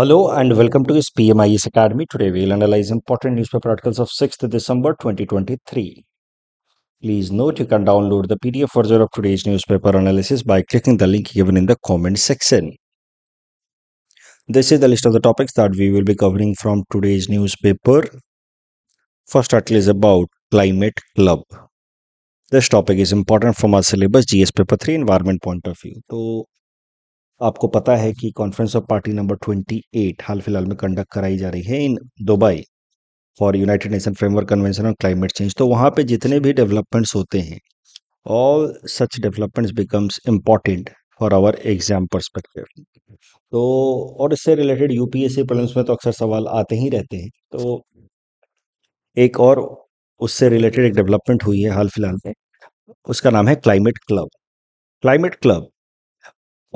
Hello and welcome to this PMIS Academy. Today we will analyze important newspaper articles of 6th December 2023. Please note you can download the PDF version of today's newspaper analysis by clicking the link given in the comment section. This is the list of the topics that we will be covering from today's newspaper. First article is about Climate Club. This topic is important from our syllabus GS paper 3 environment point of view. So आपको पता है कि conference of party number 28 हाल फिलहाल में conduct कराई जा रही है in Dubai for United Nation framework convention on climate change तो वहाँ पे जितने भी डेवलपमेंट्स होते हैं all such developments becomes important for our exam perspective तो और इससे रिलेटेड यूपीएससी प्रॉब्लम्स में तो अक्सर सवाल आते ही रहते हैं तो एक और उससे रिलेटेड एक डेवलपमेंट हुई है हाल फिलहाल में उसका नाम है climate club climate club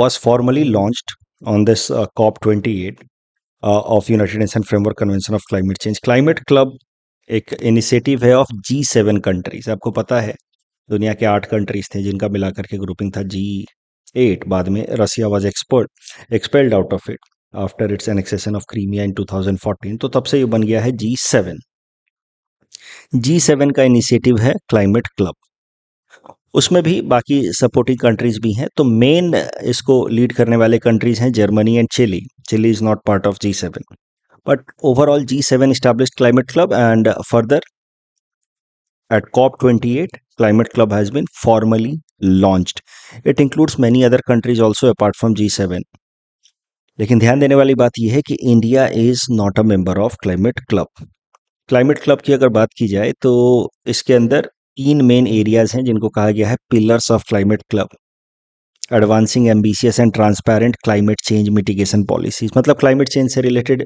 was formally launched on this uh, COP28 uh, of United Nations Framework Convention of Climate Change. Climate Club एक इनिशिएटिव है ऑफ जी सेवन कंट्रीज आपको पता है दुनिया के आठ कंट्रीज थे जिनका मिलाकर के ग्रुपिंग था जी एट बाद में Russia was expert expelled out of it after its annexation of Crimea in 2014 तो तब से ये बन गया है जी सेवन जी सेवन का इनिशिएटिव है क्लाइमेट क्लब उसमें भी बाकी सपोर्टिंग कंट्रीज भी हैं तो मेन इसको लीड करने वाले कंट्रीज हैं Germany and Chile Chile is not part of G seven but overall G seven establish climate club and further at COP twenty eight climate club has been formally launch it includes many other countries also apart from G seven लेकिन ध्यान देने वाली बात यह है कि India is not a member of climate club climate club की अगर बात की जाए तो इसके अंदर तीन मेन एरियाज हैं जिनको कहा गया है pillars of climate club advancing ambitious and transparent climate change mitigation policies मतलब क्लाइमेट चेंज से रिलेटेड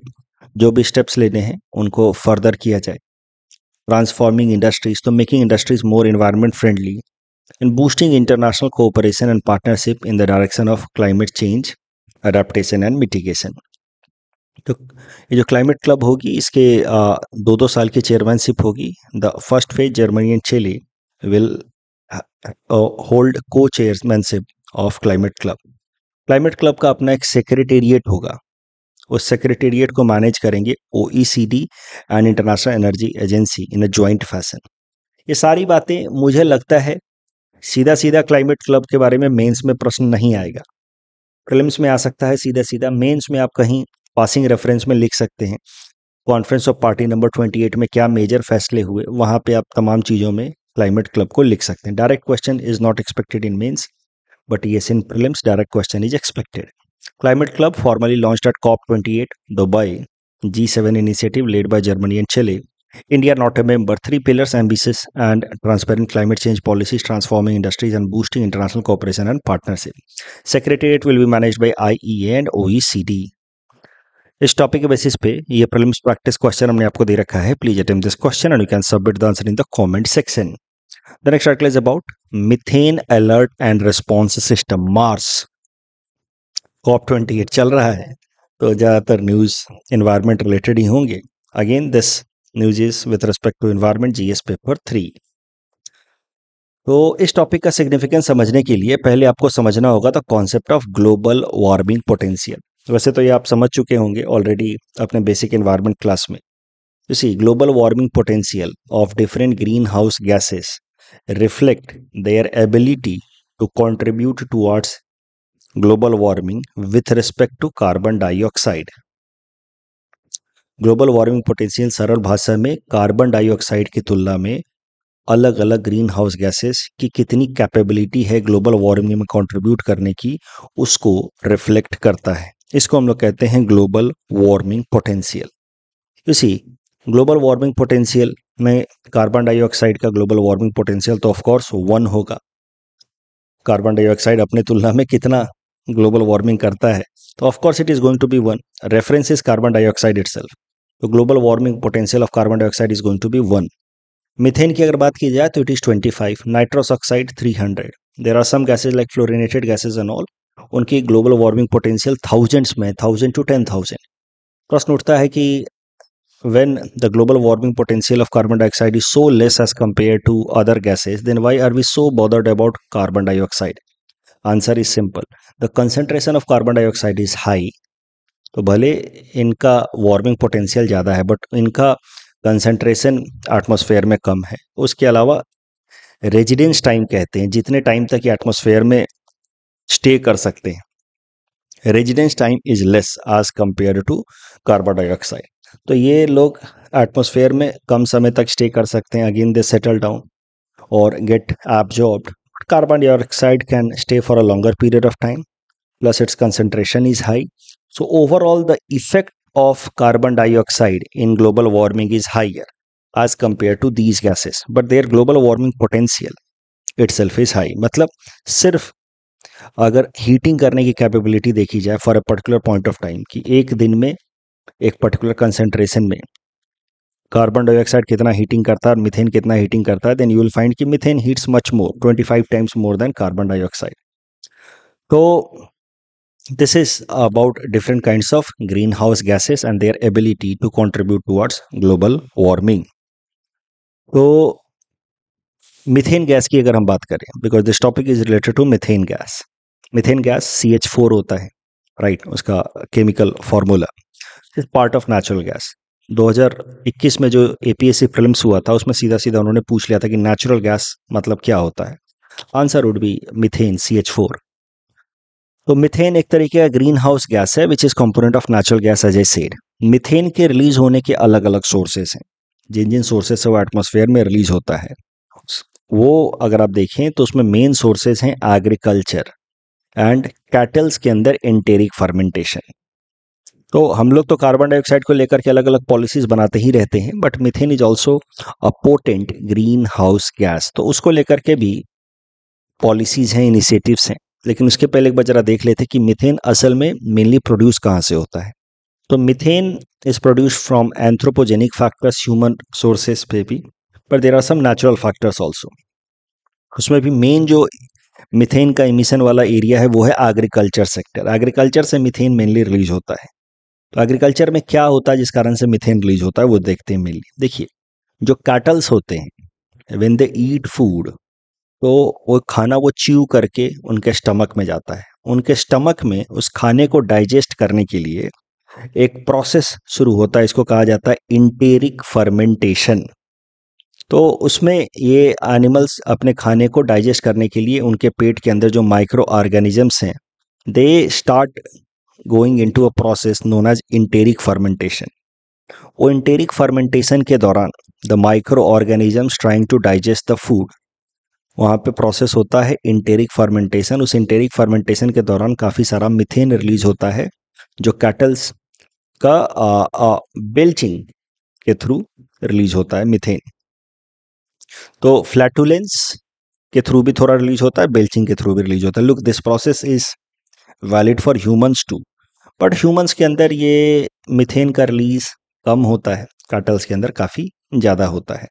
जो भी स्टेप्स लेने हैं उनको फर्दर किया जाए ट्रांसफॉर्मिंग इंडस्ट्रीज तो making industries more environment friendly and boosting international cooperation and partnership in the direction of climate change adaptation and mitigation तो ये जो क्लाइमेट क्लब होगी इसके दो दो साल की चेयरमैनशिप होगी the first phase Germany and Chile will hold co chairmanship of climate club climate club का अपना एक सेक्रेटेरिएट होगा उस सेक्रेटेरिएट को मैनेज करेंगे O and International Energy Agency in a joint fashion ये सारी बातें मुझे लगता है सीधा सीधा क्लाइमेट क्लब के बारे में मेंस में प्रश्न नहीं आएगा क्लिम्स में आ सकता है सीधा सीधा मेंस में आप कहीं पासिंग रेफरेंस में लिख सकते हैं conference of party number twenty eight में क्या मेजर फैसले हुए वहां पे आप तमाम चीजों में क्लाइमेट क्लब को लिख सकते हैं direct question is not expected in mains but ये in prelims direct question is expected climate club formally launch at COP twenty eight Dubai G seven initiative led by Germany and Chile India not a member three pillars ambitious and transparent climate change policies transforming industries and boosting international cooperation and partnership secretariat will be manage by I E and O E C D इस topic के basis पे ये prelims practice question हमने आपको दे रखा है please attempt this question and you can submit the answer in the comment section the next article is about methane alert and response system MARS COP twenty eight चल रहा है तो ज़्यादातर न्यूज़ इन्वायरमेंट रिलेटेड ही होंगे again this news is with respect to environment G paper three तो इस topic का सिग्निफिकेंस समझने के लिए पहले आपको समझना होगा the concept of global warming potential वैसे तो ये आप समझ चुके होंगे ऑलरेडी अपने बेसिक एनवायरमेंट क्लास में इसी global warming potential of different greenhouse gases reflect their ability to contribute towards global warming with respect to carbon dioxide global warming potential सरल भाषा में कार्बन डाइऑक्साइड की तुलना में अलग अलग ग्रीन हाउस गैसेस की कितनी कैपेबिलिटी है ग्लोबल वार्मिंग में कंट्रीब्यूट करने की उसको रिफ्लेक्ट करता है इसको हम लोग कहते हैं ग्लोबल वार्मिंग पोटेंशियल इसी ग्लोबल वार्मिंग पोटेंशियल में कार्बन डाइऑक्साइड का ग्लोबल वार्मिंग पोटेंशियल तो ऑफकोर्स वन होगा कार्बन डाइऑक्साइड अपने तुलना में कितना ग्लोबल वार्मिंग करता है तो of course it is going to be one reference is carbon dioxide it तो global warming potential of carbon dioxide is going to be one methane की अगर बात की जाए तो it is 25 nitrous oxide 300 there are some gases like fluorinated gases and all उनकी global warming potential thousands में thousand to ten thousand प्रश्न उठता है कि when the global warming potential of carbon dioxide is so less as compare to other gases then why are we so bothered about carbon dioxide answer is simple the concentration of carbon dioxide is high तो भले इनका warming potential ज़्यादा है but इनका concentration atmosphere में कम है उसके अलावा रेजिडेंस टाइम कहते हैं जितने टाइम तक ये एटमोसफेयर में स्टे कर सकते हैं residence time is less as compare to carbon dioxide तो ये लोग एटमोसफेयर में कम समय तक स्टे कर सकते हैं अगेन दे सेटल डाउन और get job carbon dioxide can stay for a longer period of time plus its concentration is high so overall the effect of carbon dioxide in global warming is higher as compare to these gases but their global warming potential itself is high मतलब सिर्फ अगर heating करने की capability देखी जाए for a particular point of time कि एक दिन में एक पर्टिकुलर कंसेंट्रेशन में कार्बन डाइऑक्साइड कितना हीटिंग करता है और मिथेन कितना हीटिंग करता है देन यू विल फाइंड कि methane heats much more 25 times more than carbon dioxide तो this is about different kind of greenhouse gases and their ability to contribute towards global warming तो methane gas की अगर हम बात करें because this topic is related to methane gas methane gas C H four होता है right right, उसका chemical formula is part of natural gas 2021 में जो ए पी एस सी हुआ था उसमें सीधा सीधा उन्होंने पूछ लिया था कि नेचुरल गैस मतलब क्या होता है answer would be methane C H four तो मिथेन एक तरीके का ग्रीन हाउस गैस है which is component of natural gas as I said methane के रिलीज होने के अलग अलग सोर्सेज हैं जिन जिन सोर्सेज से वो एटमोसफेयर में रिलीज होता है वो अगर आप देखें तो उसमें मेन सोर्सेज हैं एग्रीकल्चर एंड कैटल्स के अंदर इंटेरिक फर्मेंटेशन तो हम लोग तो कार्बन डाइऑक्साइड को लेकर के अलग अलग पॉलिसीज बनाते ही रहते हैं but methane is also a potent greenhouse gas तो उसको लेकर के भी पॉलिसीज हैं इनिशिएटिव्स हैं लेकिन उसके पहले एक बार जरा देख लेते कि मिथेन असल में मेनली प्रोड्यूस कहाँ से होता है तो methane is produce from anthropogenic factors human sources पे भी पर there are some natural factors also उसमें भी मेन जो मिथेन का इमिशन वाला एरिया है वो है एग्रीकल्चर सेक्टर एग्रीकल्चर से मिथेन मेनली रिलीज होता है तो एग्रीकल्चर में क्या होता है जिस कारण से मिथेन रिलीज होता है वो देखते हैं मेनली देखिए जो कैटल्स होते हैं वेन दे ईट फूड तो वो खाना वो च्यू करके उनके स्टमक में जाता है उनके स्टमक में उस खाने को डाइजेस्ट करने के लिए एक प्रोसेस शुरू होता है इसको कहा जाता है इंटेरिक फर्मेंटेशन तो उसमें ये एनिमल्स अपने खाने को डाइजेस्ट करने के लिए उनके पेट के अंदर जो माइक्रो ऑर्गेनिजम्स हैं they start going into a process known as enteric fermentation वो इंटेरिक फर्मेंटेशन के दौरान the microorganisms trying to digest the food वहाँ पे प्रोसेस होता है इंटेरिक फर्मेंटेशन उस इंटेरिक फर्मेंटेशन के दौरान काफ़ी सारा मिथेन रिलीज होता है जो कैटल्स का बेल्चिंग के थ्रू रिलीज होता है मिथेन तो फ्लैटुलेंस के थ्रू भी थोड़ा रिलीज होता है बेल्चिंग के थ्रू भी रिलीज होता है look this process is valid for humans too but humans के अंदर ये मिथेन का रिलीज कम होता है काटल्स के अंदर काफ़ी ज़्यादा होता है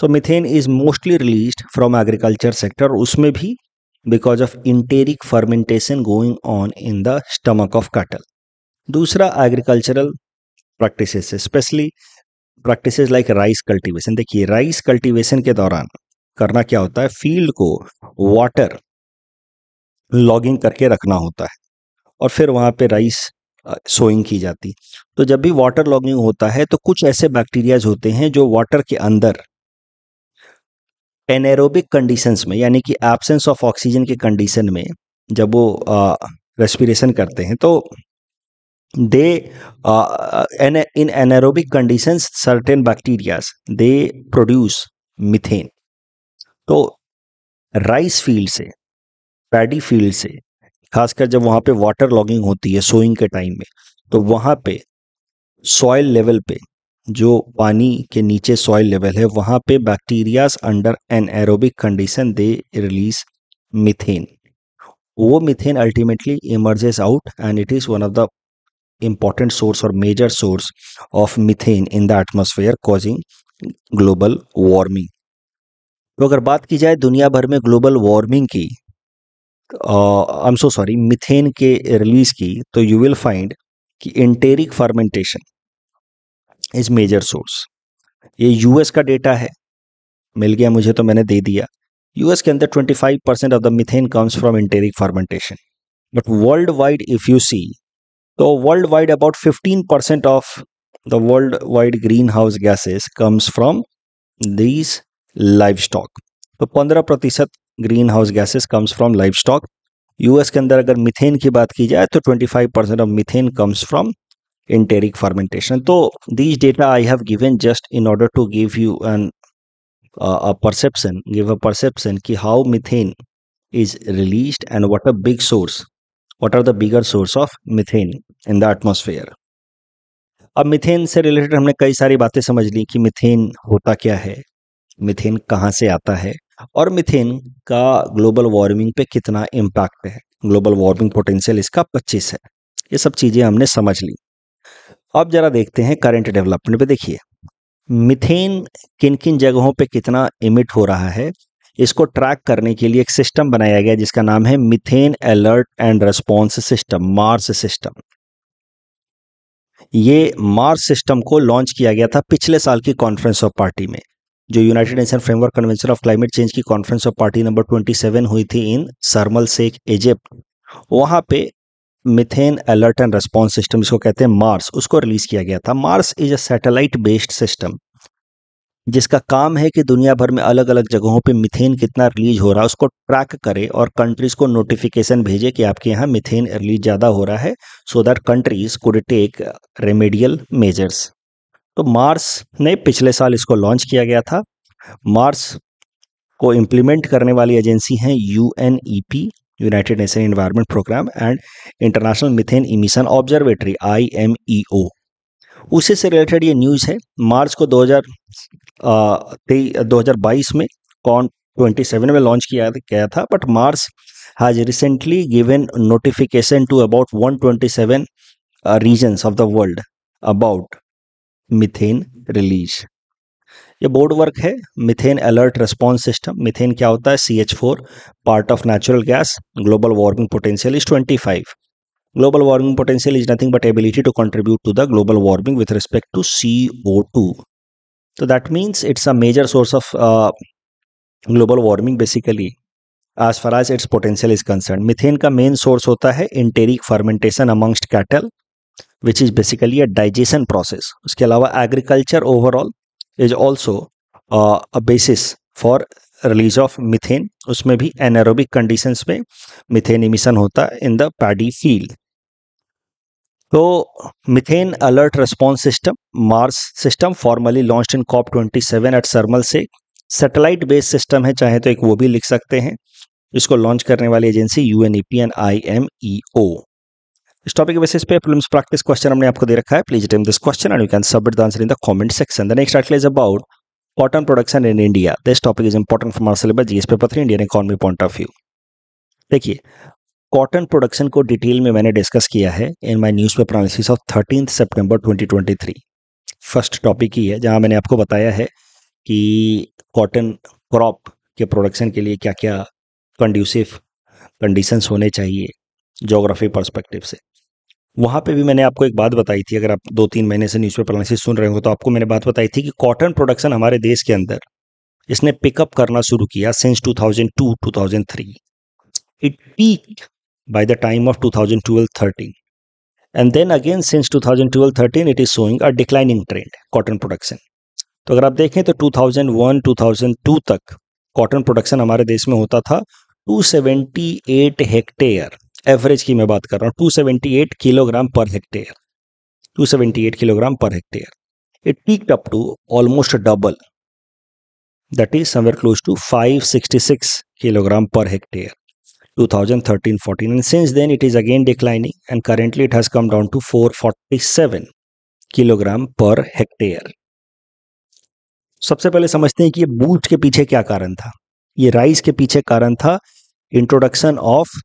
तो methane is mostly release from agriculture sector उसमें भी because of enteric fermentation going on in the stomach of cattle दूसरा agricultural practice specially practices like rice cultivation देखिए राइस कल्टीवेशन के दौरान करना क्या होता है फील्ड को वाटर लॉगिंग करके रखना होता है और फिर वहां पे राइस सोइंग की जाती तो जब भी वाटर लॉगिंग होता है तो कुछ ऐसे बैक्टीरियाज होते हैं जो वाटर के अंदर एनेरोबिक कंडीशंस में यानी कि एबसेंस ऑफ ऑक्सीजन के कंडीशन में जब वो रेस्पिरेशन करते हैं तो they in uh, uh, in, in certain conditions they produce methane तो राइस फील्ड से पैडी फील्ड से खासकर जब वहां पे वाटर लॉगिंग होती है सोइंग के टाइम में तो वहां पे सॉइल लेवल पे जो पानी के नीचे सॉइल लेवल है वहां पे bacterias under anaerobic condition they release methane वो methane ultimately emerges out and it is one of the important source or major source of methane in the atmosphere causing global warming तो अगर बात की जाए दुनिया भर में global warming की I am so sorry methane के रिलीज की तो यू विल फाइंड कि enteric fermentation is major source ये यूएस का डेटा है मिल गया मुझे तो मैंने दे दिया यूएस के अंदर 25 percent of the methane comes from enteric fermentation but world wide if you see So worldwide, about 15% of the worldwide greenhouse gases comes from these livestock. So 15% greenhouse gases comes from livestock. US के अंदर अगर methane की बात की जाए तो 25% of methane comes from enteric fermentation. So these data I have given just in order to give you an uh, a perception, give a perception कि how methane is released and what a big source what are the bigger source of methane in the atmosphere अब methane से related हमने कई सारी बातें समझ ली कि methane होता क्या है मिथेन कहाँ से आता है और मिथेन का ग्लोबल वार्मिंग पे कितना इम्पैक्ट है ग्लोबल वार्मिंग पोटेंशियल इसका 25 है ये सब चीज़ें हमने समझ ली अब जरा देखते हैं करंट डेवलपमेंट पे देखिए मिथेन किन किन जगहों पे कितना इमिट हो रहा है इसको ट्रैक करने के लिए एक सिस्टम बनाया गया जिसका नाम है methane alert and response system MARS system ये मार्स सिस्टम को लॉन्च किया गया था पिछले साल की कॉन्फ्रेंस ऑफ पार्टी में जो United Nation framework Convention of climate Change की कॉन्फ्रेंस ऑफ पार्टी नंबर 27 हुई थी इन सरमल सेक इजिप्ट वहां पे methane alert and response system इसको कहते हैं मार्स उसको रिलीज किया गया था MARS is a satellite based system जिसका काम है कि दुनिया भर में अलग अलग जगहों पे मिथेन कितना रिलीज हो रहा है उसको ट्रैक करे और कंट्रीज को नोटिफिकेशन भेजे कि आपके यहाँ मिथेन रिलीज ज़्यादा हो रहा है so that countries could take remedial measures तो मार्स ने पिछले साल इसको लॉन्च किया गया था मार्स को इम्प्लीमेंट करने वाली एजेंसी है U N E P United Nation Environment Programme and International Methane Emission Observatory I M E O उसी से रिलेटेड ये न्यूज़ है मार्च को दो हज़ार दो हज़ार बाईस में कॉन ट्वेंटी सेवन में लॉन्च किया गया था but MARS has recently given notification to about 127 twenty seven regions of the world about methane release ये बोर्ड वर्क है methane alert response system methane क्या होता है C H four part of natural gas global warming potential is twenty five Global warming potential is nothing but ability to contribute to the global warming with respect to CO2. So that means it's a major source of uh, global warming basically as far as its potential is concerned. Methane का main source होता है enteric fermentation amongst cattle which is basically a digestion process. उसके अलावा agriculture overall is also uh, a basis for release of methane उसमें भी anaerobic conditions में methane emission होता है इन द पैडी फील्ड तो methane alert response system MARS system formally launch in COP twenty seven at Sharm से satellite based system है चाहे तो एक वो भी लिख सकते हैं इसको लॉन्च करने वाली agency U N E P and I M E O इस टॉपिक के बेसिस पे प्रॉब्लम्स प्रैक्टिस क्वेश्चन हमने आपको दे रखा है please attempt this question and you can submit the answer in the comment section the next article is about cotton production in India. This topic is important from our syllabus GS paper 3 Indian economy point of view. देखिए cotton production को detail में मैंने discuss किया है in my paper analysis of thirteen सितंबर 2023 first topic ही है जहां मैंने आपको बताया है कि कॉटन क्रॉप के प्रोडक्शन के लिए क्या क्या कंड्यूसिव कंडीशंस होने चाहिए जोग्राफी पर्सपेक्टिव से वहाँ पे भी मैंने आपको एक बात बताई थी अगर आप दो तीन महीने से न्यूज़पेपर एनालिसिस सुन रहे हो तो आपको मैंने बात बताई थी कि कॉटन प्रोडक्शन हमारे देश के अंदर इसने पिकअप करना शुरू किया since 2002 2003 it peak by the time of 2012-13 and then again since 2012-13 it is showing a declining trend cotton production तो अगर आप देखें तो थाउजेंड टू तक कॉटन प्रोडक्शन हमारे देश में होता था एट हेक्टेयर एवरेज की मैं बात कर रहा हूँ 278 kilogram per hectare 278 kilogram per hectare it peaked up to almost double that is somewhere close to 566 kilogram per hectare 2013-14 and since then it is again declining and currently it has come down to 447 kilogram per hectare सबसे पहले समझते हैं कि ये boot के पीछे क्या कारण था ये राइस के पीछे कारण था इंट्रोडक्शन ऑफ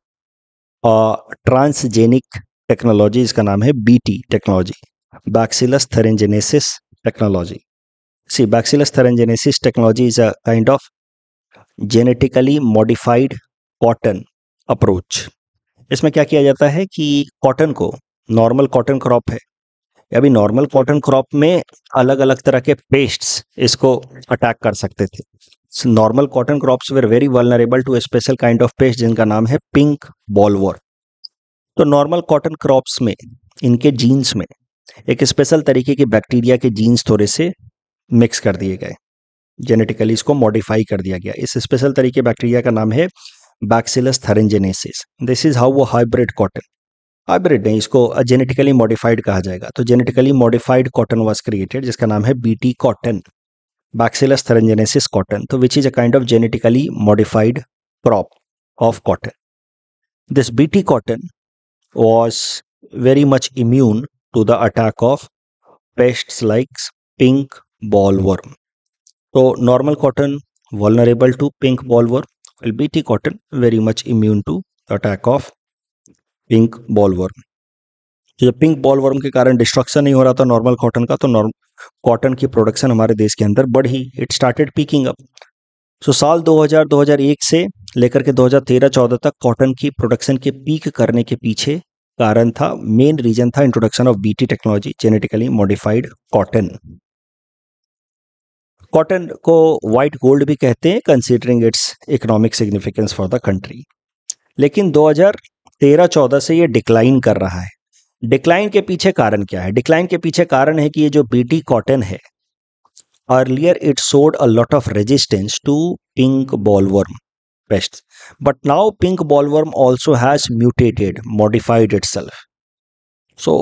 ट्रांसजेनिक टेक्नोलॉजी इसका नाम है BT technology bacillus thuringiensis technology see bacillus thuringiensis technology is a kind of genetically modified cotton approach इसमें क्या किया जाता है कि कॉटन को नॉर्मल कॉटन क्रॉप है अभी नॉर्मल कॉटन क्रॉप में अलग अलग तरह के पेस्ट्स इसको अटैक कर सकते थे normal cotton crops were very vulnerable to special kind of pest जिनका नाम है पिंक बॉलवर तो नॉर्मल कॉटन क्रॉप्स में इनके जीन्स में एक स्पेशल तरीके के बैक्टीरिया के जीन्स थोड़े से मिक्स कर दिए गए जेनेटिकली इसको मॉडिफाई कर दिया गया इस स्पेशल तरीके बैक्टीरिया का नाम है bacillus thuringiensis this is how वो हाइब्रिड कॉटन हाइब्रिड नहीं इसको जेनेटिकली मॉडिफाइड कहा जाएगा तो genetically modified cotton was created जिसका नाम है B cotton bacillus thuringiensis cotton तो which is a kind of genetically modified crop of cotton this BT cotton was very much immune to the attack of pests likes pink bollworm तो normal cotton vulnerable to pink bollworm BT cotton very much immune to attack of pink bollworm जो pink bollworm के कारण destruction नहीं हो रहा था normal cotton का तो नॉर्मल कॉटन की प्रोडक्शन हमारे देश के अंदर बढ़ी it started peaking up so साल 2000-2001 से लेकर के 2013-14 तक कॉटन की प्रोडक्शन के पीक करने के पीछे कारण था मेन रीजन था introduction of BT technology genetically modified cotton cotton को व्हाइट गोल्ड भी कहते हैं considering its economic significance for the country लेकिन 2013-14 से ये डिक्लाइन कर रहा है डिक्लाइन के पीछे कारण क्या है डिक्लाइन के पीछे कारण है कि ये जो बीटी कॉटन है earlier it showed a lot of resistance to pink bollworm pest but now pink bollworm also has mutated modified it so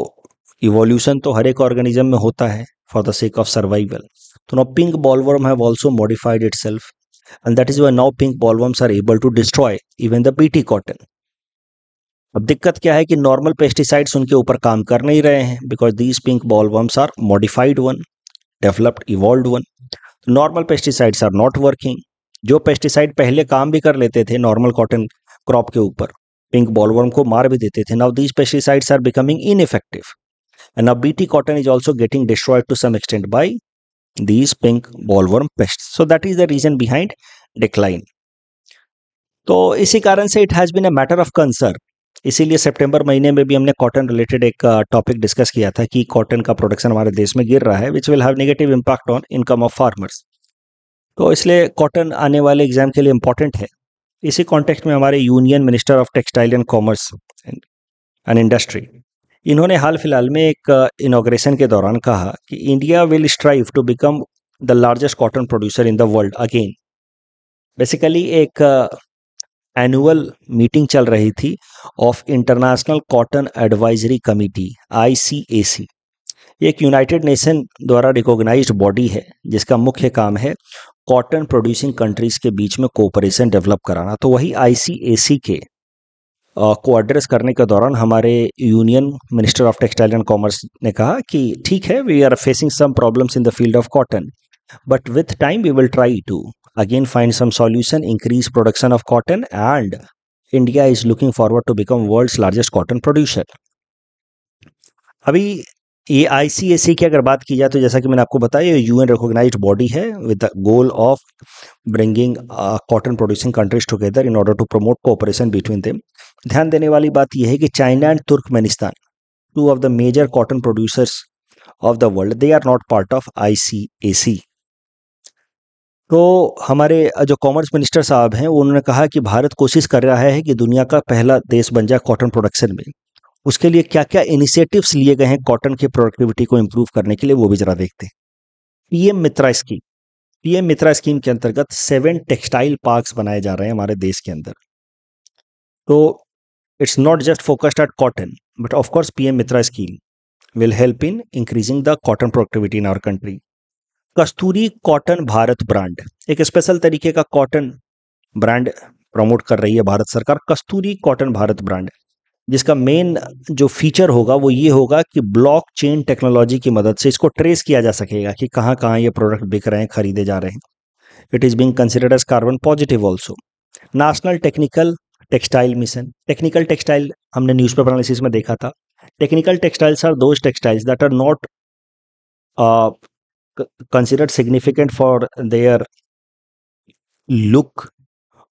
evolution तो हर एक ऑर्गेनिज्म में होता है for the sake of survival तो now pink bollworm have also modified itself and that is why now pink bollworms are able to destroy even the BT cotton. अब दिक्कत क्या है कि नॉर्मल पेस्टिसाइड्स उनके ऊपर काम कर नहीं रहे हैं because these pink bollworms are modified one developed evolve one normal pesticides are not working जो पेस्टिसाइड पहले काम भी कर लेते थे नॉर्मल कॉटन क्रॉप के ऊपर पिंक बॉलवर्म को मार भी देते थे now these pesticides are becoming ineffective and अब T cotton is also getting destroyed to some extent by these pink bollworm pest so that is the reason behind decline तो इसी कारण से it has been a matter of concern इसीलिए सितंबर महीने में भी हमने कॉटन रिलेटेड एक टॉपिक डिस्कस किया था कि कॉटन का प्रोडक्शन हमारे देश में गिर रहा है which will have negative impact on income of farmers तो इसलिए कॉटन आने वाले एग्जाम के लिए इम्पॉर्टेंट है इसी कॉन्टेक्स्ट में हमारे union minister of textile and commerce and industry इन्होंने हाल फिलहाल में एक इनाग्रेशन के दौरान कहा कि India will strive to become the largest cotton producer in the world again basically एक एनुअल मीटिंग चल रही थी of International Cotton Advisory Committee ICAC एक यूनाइटेड नेशन द्वारा रिकॉग्नाइज्ड बॉडी है जिसका मुख्य काम है कॉटन प्रोड्यूसिंग कंट्रीज के बीच में कोऑपरेशन डेवलप कराना तो वही आईसीएसी के को एड्रेस करने के दौरान हमारे union minister of textile and commerce ने कहा कि ठीक है we are facing some problems in the field of cotton but with time we will try to again find some solution, increase production of cotton and India is looking forward to become world's largest cotton producer. अभी ये सी e की अगर बात की जाए तो जैसा कि मैंने आपको बताया यू एन रिकोगनाइज बॉडी है with the goal of bringing cotton producing countries together in order to promote cooperation between them ध्यान देने वाली बात यह है कि China and Turkmenistan two of the major cotton producers of the world they are not part of I C A C तो हमारे जो कॉमर्स मिनिस्टर साहब हैं उन्होंने कहा कि भारत कोशिश कर रहा है कि दुनिया का पहला देश बन जाए कॉटन प्रोडक्शन में उसके लिए क्या क्या इनिशिएटिव्स लिए गए हैं कॉटन की प्रोडक्टिविटी को इम्प्रूव करने के लिए वो भी जरा देखते हैं PM Mitra scheme PM Mitra scheme के अंतर्गत सेवन टेक्सटाइल पार्क्स बनाए जा रहे हैं हमारे देश के अंदर तो it's not just focused at cotton but of course PM Mitra scheme will help in increasing the cotton productivity in our country Kasturi cotton Bharat brand एक स्पेशल तरीके का कॉटन ब्रांड प्रमोट कर रही है भारत सरकार कस्तूरी कॉटन भारत ब्रांड जिसका मेन जो फीचर होगा वो ये होगा कि ब्लॉकचेन टेक्नोलॉजी की मदद से इसको ट्रेस किया जा सकेगा कि कहाँ कहाँ ये प्रोडक्ट बिक रहे हैं खरीदे जा रहे हैं it is being considered as carbon positive also national technical textile mission technical textile हमने न्यूज पेपर एनालिसिस में देखा था technical textiles are those textiles that are not considered significant for their look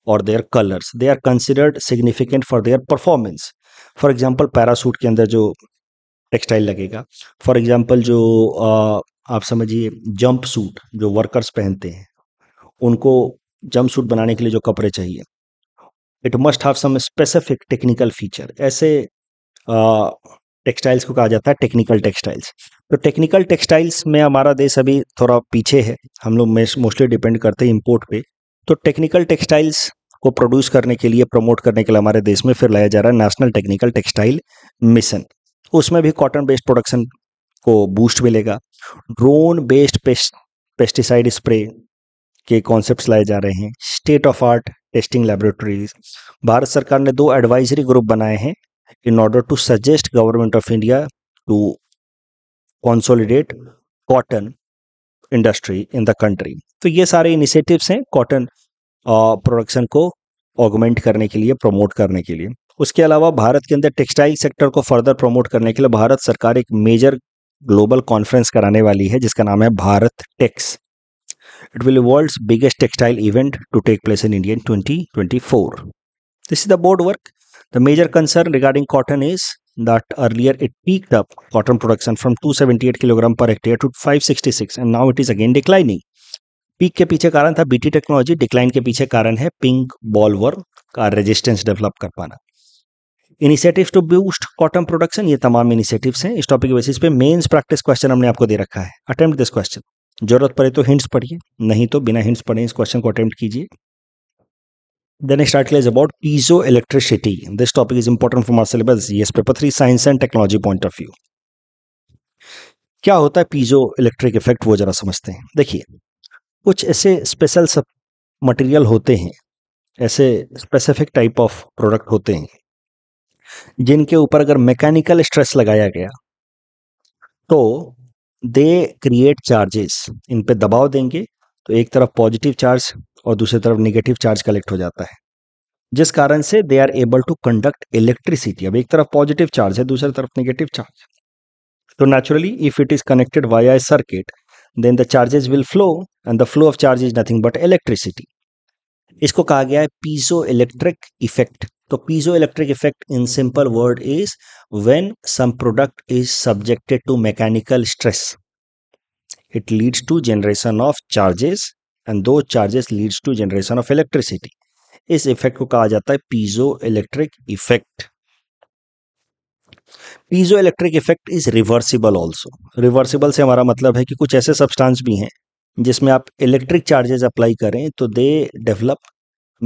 or their colors they are considered significant for their performance for example parachute के अंदर जो textile लगेगा for example जो आ, आप समझिए जंप सूट जो workers पहनते हैं उनको जंप सूट बनाने के लिए जो कपड़े चाहिए it must have some specific technical feature ऐसे टेक्सटाइल्स को कहा जाता है टेक्निकल टेक्सटाइल्स तो टेक्निकल टेक्सटाइल्स में हमारा देश अभी थोड़ा पीछे है हम लोग मोस्टली डिपेंड करते हैं इम्पोर्ट पे तो टेक्निकल टेक्सटाइल्स को प्रोड्यूस करने के लिए प्रमोट करने के लिए हमारे देश में फिर लाया जा रहा है नेशनल टेक्निकल टेक्सटाइल मिशन उसमें भी कॉटन बेस्ड प्रोडक्शन को बूस्ट मिलेगा ड्रोन बेस्ड पेस्टिसाइड स्प्रे के कॉन्सेप्ट्स लाए जा रहे हैं state of art testing laboratories Bharat सरकार ने दो एडवाइजरी ग्रुप बनाए हैं in order to suggest government of india to consolidate cotton industry in the country तो ये सारे इनिशिएटिव्स हैं कॉटन प्रोडक्शन को ऑगमेंट करने के लिए प्रमोट करने के लिए उसके अलावा भारत के अंदर टेक्सटाइल सेक्टर को फर्दर प्रमोट करने के लिए भारत सरकार एक मेजर ग्लोबल कॉन्फ्रेंस कराने वाली है जिसका नाम है Bharat Tex it will world's biggest textile event to take place in India twenty twenty four this is the board work The major concern regarding cotton is that earlier it peaked up cotton production from 278 kg per hectare to 566 and now it is again declining. Peak के पीछे कारण था BT technology decline के पीछे कारण है pink bollworm का resistance develop कर पाना initiative to boost cotton production ये तमाम इनिशिएटिव हैं इस टॉपिक के बेसिस पे मेंस प्रैक्टिस क्वेश्चन हमने आपको दे रखा है अटेम्प्ट दिस क्वेश्चन जरूरत पड़े तो हिंट्स पढ़िए नहीं तो बिना हिंट्स पढ़े इस क्वेश्चन को अटेम्प्ट कीजिए The next article is about piezoelectricity. This topic is important from our syllabus, yes, paper three, science and technology point of view. क्या होता है पीजो इलेक्ट्रिक इफेक्ट वो जरा समझते हैं देखिए कुछ ऐसे स्पेशल सब मटेरियल होते हैं ऐसे स्पेसिफिक टाइप ऑफ प्रोडक्ट होते हैं जिनके ऊपर अगर मैकेनिकल स्ट्रेस लगाया गया तो दे क्रिएट चार्जेस इन पे दबाव देंगे तो एक तरफ पॉजिटिव चार्ज और दूसरी तरफ निगेटिव चार्ज कलेक्ट हो जाता है जिस कारण से they are able to conduct electricity अब एक तरफ पॉजिटिव चार्ज है दूसरी तरफ निगेटिव चार्ज तो naturally if it is connected via circuit then the charges will flow and the flow of charge is nothing but electricity इसको कहा गया है पीजो इलेक्ट्रिक इफेक्ट तो piezo electric effect in simple word is when some product is subjected to mechanical stress it leads to generation of charges and those charges leads to generation of electricity इस effect को कहा जाता है piezo electric effect piezo electric effect is reversible also reversible से हमारा मतलब है कि कुछ ऐसे सब्सटेंस भी हैं जिसमें आप इलेक्ट्रिक चार्जेस अप्लाई करें तो दे डेवलप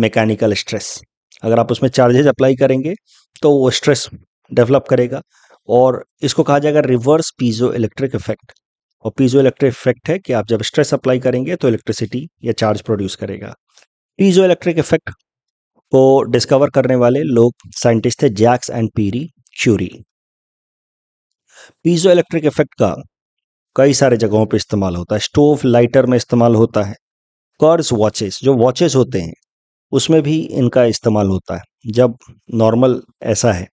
मैकेनिकल स्ट्रेस अगर आप उसमें चार्जेस अप्लाई करेंगे तो वो स्ट्रेस डेवलप करेगा और इसको कहा जाएगा रिवर्स पीजो इलेक्ट्रिक इफेक्ट और पीजो इलेक्ट्रिक इफेक्ट है कि आप जब स्ट्रेस अप्लाई करेंगे तो इलेक्ट्रिसिटी या चार्ज प्रोड्यूस करेगा पीजो इलेक्ट्रिक इफेक्ट को डिस्कवर करने वाले लोग साइंटिस्ट थे Jacques and Pierre Curie piezo electric effect का कई सारे जगहों पर इस्तेमाल होता है स्टोव लाइटर में इस्तेमाल होता है कर्स वॉचेस जो वॉचेस होते हैं उसमें भी इनका इस्तेमाल होता है जब नॉर्मल ऐसा है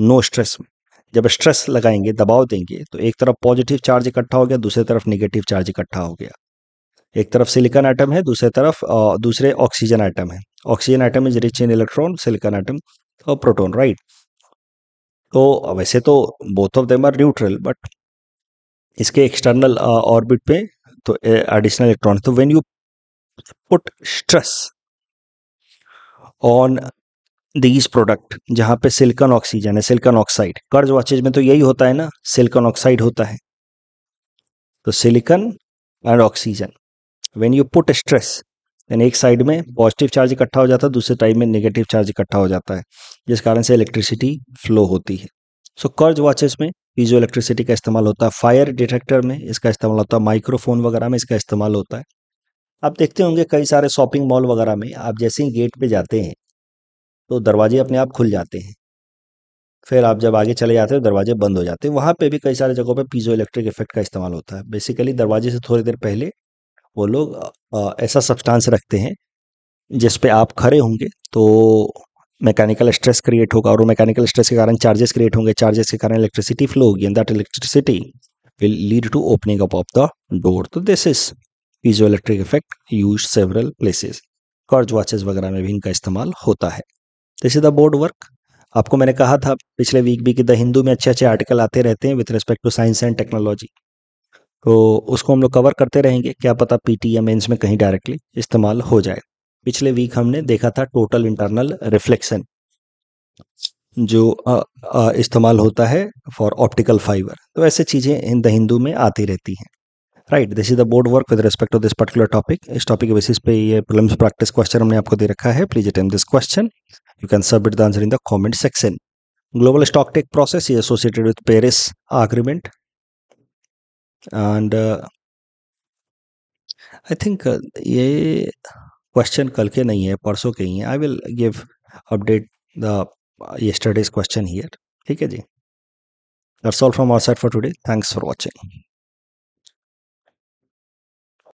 नो स्ट्रेस में जब स्ट्रेस लगाएंगे दबाव देंगे तो एक तरफ पॉजिटिव चार्ज इकट्ठा हो गया दूसरी तरफ निगेटिव चार्ज इकट्ठा हो गया एक तरफ सिलिकॉन आइटम है दूसरी तरफ दूसरे ऑक्सीजन आइटम है oxygen atom is rich in electron silicon atom और प्रोटोन राइट तो वैसे तो both of them are neutral but इसके एक्सटर्नल ऑर्बिट पे तो एडिशनल इलेक्ट्रॉन तो when you put stress on these product जहां पे सिलिकॉन ऑक्सीजन है सिलिकॉन ऑक्साइड कर्ज वॉचेज में तो यही होता है ना सिलिकॉन ऑक्साइड होता है तो silicon and oxygen when you put stress then एक साइड में पॉजिटिव चार्ज इकट्ठा हो जाता है दूसरे टाइम में नेगेटिव चार्ज इकट्ठा हो जाता है जिस कारण से इलेक्ट्रिसिटी फ्लो होती है सो कर्ज वॉचेस में पीजो इलेक्ट्रिसिटी का इस्तेमाल होता है फायर डिटेक्टर में इसका इस्तेमाल होता है माइक्रोफोन वगैरह में इसका इस्तेमाल होता है आप देखते होंगे कई सारे शॉपिंग मॉल वगैरह में आप जैसे ही गेट पे जाते हैं तो दरवाजे अपने आप खुल जाते हैं फिर आप जब आगे चले जाते हो दरवाजे बंद हो जाते हैं वहाँ पे भी कई सारे जगहों पे पीजो इलेक्ट्रिक इफेक्ट का इस्तेमाल होता है बेसिकली दरवाजे से थोड़ी देर पहले वो लोग ऐसा सब्सटेंस रखते हैं जिस पे आप खड़े होंगे तो मैकेनिकल स्ट्रेस क्रिएट होगा और मैकेनिकल स्ट्रेस के कारण चार्जेस क्रिएट होंगे चार्जेस के कारण इलेक्ट्रिसिटी फ्लो होगी and that electricity will lead to opening up of the door तो this is piezo electric effect use several places quartz watches वगैरह में भी इनका इस्तेमाल होता है this is the board work आपको मैंने कहा था पिछले वीक भी कि द हिंदू में अच्छे अच्छे आर्टिकल आते रहते हैं with respect to science and technology तो उसको हम लोग कवर करते रहेंगे क्या पता पीटी या मेंस में कहीं डायरेक्टली इस्तेमाल हो जाए पिछले वीक हमने देखा था टोटल इंटरनल रिफ्लेक्शन जो इस्तेमाल होता है फॉर ऑप्टिकल फाइबर तो ऐसे चीज़ें इन द हिंदू में आती रहती हैं right this is the board work with respect to this particular topic इस टॉपिक के बेसिस पे ये प्रॉब्लम्स प्रैक्टिस क्वेश्चन हमने आपको दे रखा है please attempt this question You can submit the answer in the comment section. Global stock take process is associated with Paris Agreement. And uh, I think ये question कल के नहीं है परसों के ही हैं I will give update the yesterday's question here ठीक है जी That's all from our side for today. Thanks for watching.